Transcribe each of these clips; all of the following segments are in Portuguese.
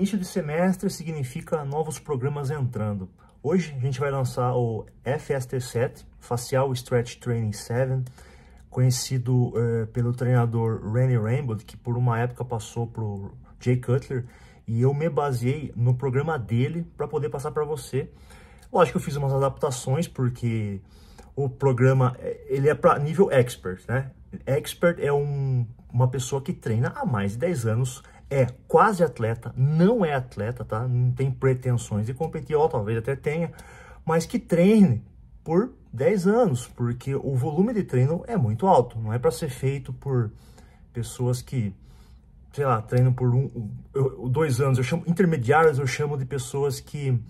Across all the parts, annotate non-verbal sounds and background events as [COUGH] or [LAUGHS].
Início de semestre significa novos programas entrando. Hoje a gente vai lançar o FST7, Facial Stretch Training 7, conhecido eh, pelo treinador Randy Rainbow, que por uma época passou para o Jay Cutler, e eu me baseei no programa dele para poder passar para você. Lógico que eu fiz umas adaptações, porque o programa eh, ele é para nível expert, né? Expert é um, uma pessoa que treina há mais de 10 anos é quase atleta, não é atleta, tá? Não tem pretensões de competir, ou talvez até tenha, mas que treine por 10 anos, porque o volume de treino é muito alto, não é para ser feito por pessoas que, sei lá, treinam por um, eu, dois anos, eu chamo intermediários, eu chamo de pessoas que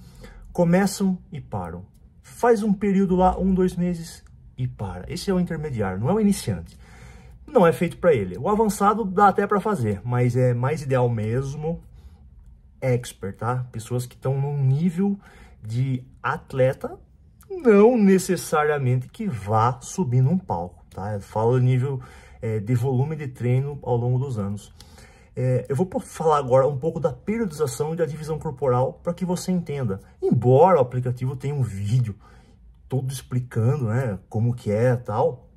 começam e param. Faz um período lá, um, dois meses e para. Esse é o intermediário, não é o iniciante não é feito para ele. O avançado dá até para fazer, mas é mais ideal mesmo expert, tá? Pessoas que estão num nível de atleta, não necessariamente que vá subir num palco, tá? Eu falo nível é, de volume de treino ao longo dos anos. É, eu vou falar agora um pouco da periodização e da divisão corporal para que você entenda. Embora o aplicativo tenha um vídeo todo explicando, né, como que é tal,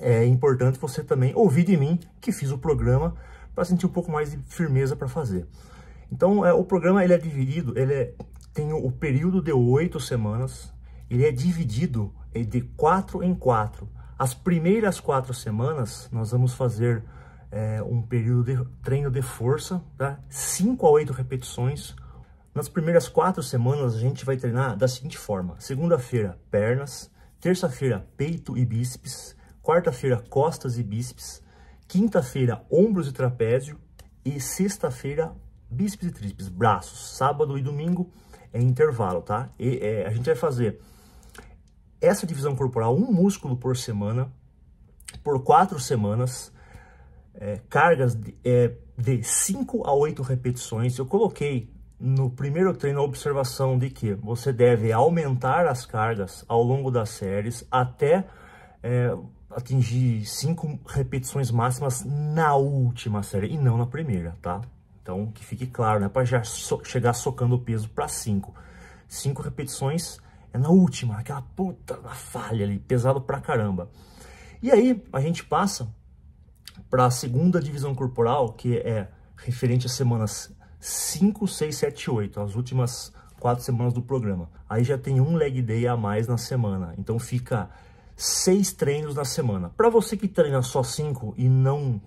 é importante você também ouvir de mim que fiz o programa para sentir um pouco mais de firmeza para fazer. Então, é, o programa ele é dividido, ele é, tem o período de oito semanas, ele é dividido é de quatro em quatro. As primeiras quatro semanas, nós vamos fazer é, um período de treino de força, tá? cinco a oito repetições. Nas primeiras quatro semanas, a gente vai treinar da seguinte forma. Segunda-feira, pernas. Terça-feira, peito e bíceps quarta-feira costas e bíceps, quinta-feira ombros e trapézio e sexta-feira bíceps e tríceps, braços. Sábado e domingo é intervalo, tá? E é, a gente vai fazer essa divisão corporal, um músculo por semana, por quatro semanas, é, cargas de, é, a 8 repetições. Eu coloquei no primeiro treino a observação de que você deve aumentar as cargas ao longo das séries até é, atingir cinco repetições máximas na última série e não na primeira, tá? Então, que fique claro, não é para já so chegar socando o peso para 5. 5 repetições é na última, aquela puta na falha ali, pesado pra caramba. E aí, a gente passa para a segunda divisão corporal, que é referente às semanas 5, 6, 7 8, as últimas quatro semanas do programa. Aí já tem um leg day a mais na semana. Então fica seis treinos na semana. Para você que treina só cinco e não,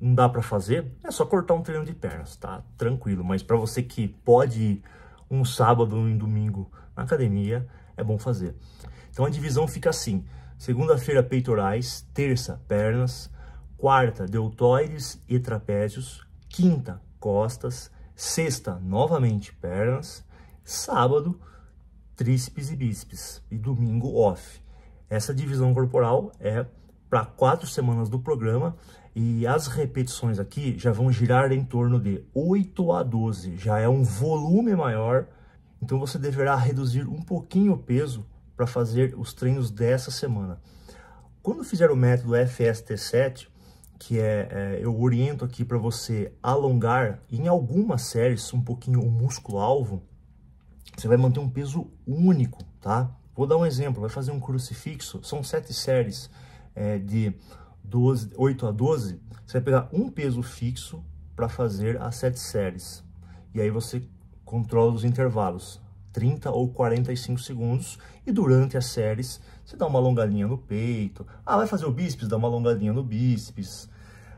não dá para fazer, é só cortar um treino de pernas, tá? Tranquilo. Mas para você que pode ir um sábado ou um domingo na academia, é bom fazer. Então a divisão fica assim: segunda-feira, peitorais, terça, pernas, quarta, deltoides e trapézios, quinta, costas, sexta, novamente, pernas, sábado, tríceps e bíceps, e domingo, off. Essa divisão corporal é para quatro semanas do programa e as repetições aqui já vão girar em torno de 8 a 12, já é um volume maior, então você deverá reduzir um pouquinho o peso para fazer os treinos dessa semana. Quando fizer o método FST7, que é, é eu oriento aqui para você alongar em algumas séries um pouquinho o músculo alvo, você vai manter um peso único, tá? Vou dar um exemplo, vai fazer um crucifixo, são sete séries é, de 12, 8 a 12, você vai pegar um peso fixo para fazer as sete séries. E aí você controla os intervalos, 30 ou 45 segundos, e durante as séries você dá uma alongadinha no peito. Ah, vai fazer o bíceps? Dá uma alongadinha no bíceps.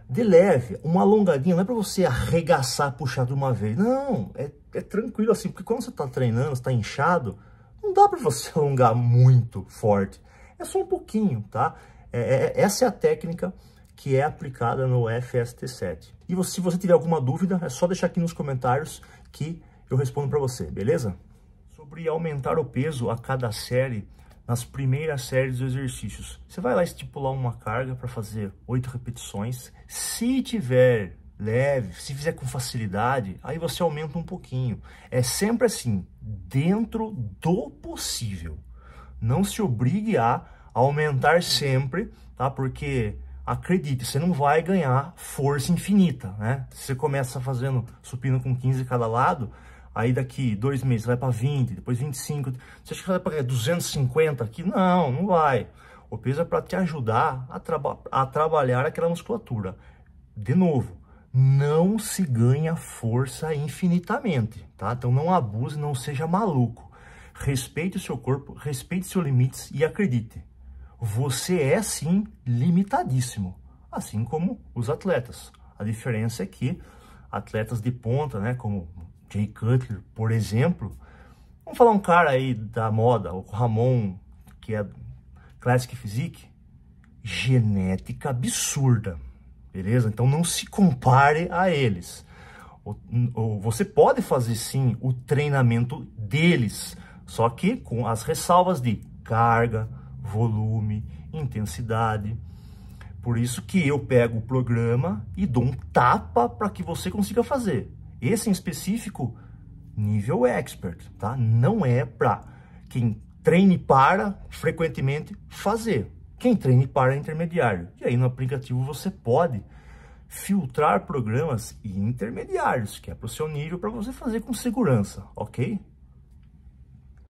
De leve, uma alongadinha, não é para você arregaçar, puxar de uma vez. Não, é, é tranquilo assim, porque quando você está treinando, está inchado, não dá para você [LAUGHS] alongar muito forte, é só um pouquinho, tá? É, é, é essa é a técnica que é aplicada no FST7. E você, se você tiver alguma dúvida, é só deixar aqui nos comentários que eu respondo para você, beleza? Sobre aumentar o peso a cada série, nas primeiras séries dos exercícios. Você vai lá estipular uma carga para fazer oito repetições. Se tiver leve, se fizer com facilidade, aí você aumenta um pouquinho. É sempre assim, dentro do possível. Não se obrigue a aumentar sempre, tá? Porque acredite, você não vai ganhar força infinita, né? Se você começa fazendo supino com 15 cada lado, aí daqui dois meses vai para 20, depois 25, você acha que vai para 250 aqui? Não, não vai. O peso é para te ajudar a, traba a trabalhar aquela musculatura. De novo, não se ganha força infinitamente, tá? Então não abuse, não seja maluco. Respeite o seu corpo, respeite seus limites e acredite, você é sim limitadíssimo, assim como os atletas. A diferença é que atletas de ponta, né, como Jay Cutler, por exemplo, vamos falar um cara aí da moda, o Ramon, que é Classic Physique, genética absurda, beleza? Então não se compare a eles. Ou, você pode fazer sim o treinamento deles, só que com as ressalvas de carga, volume, intensidade. Por isso que eu pego o programa e dou um tapa para que você consiga fazer. Esse em específico, nível expert, tá? Não é para quem treine para frequentemente fazer quem treine para intermediário. E aí no aplicativo você pode filtrar programas e intermediários, que é para o seu nível, para você fazer com segurança, ok?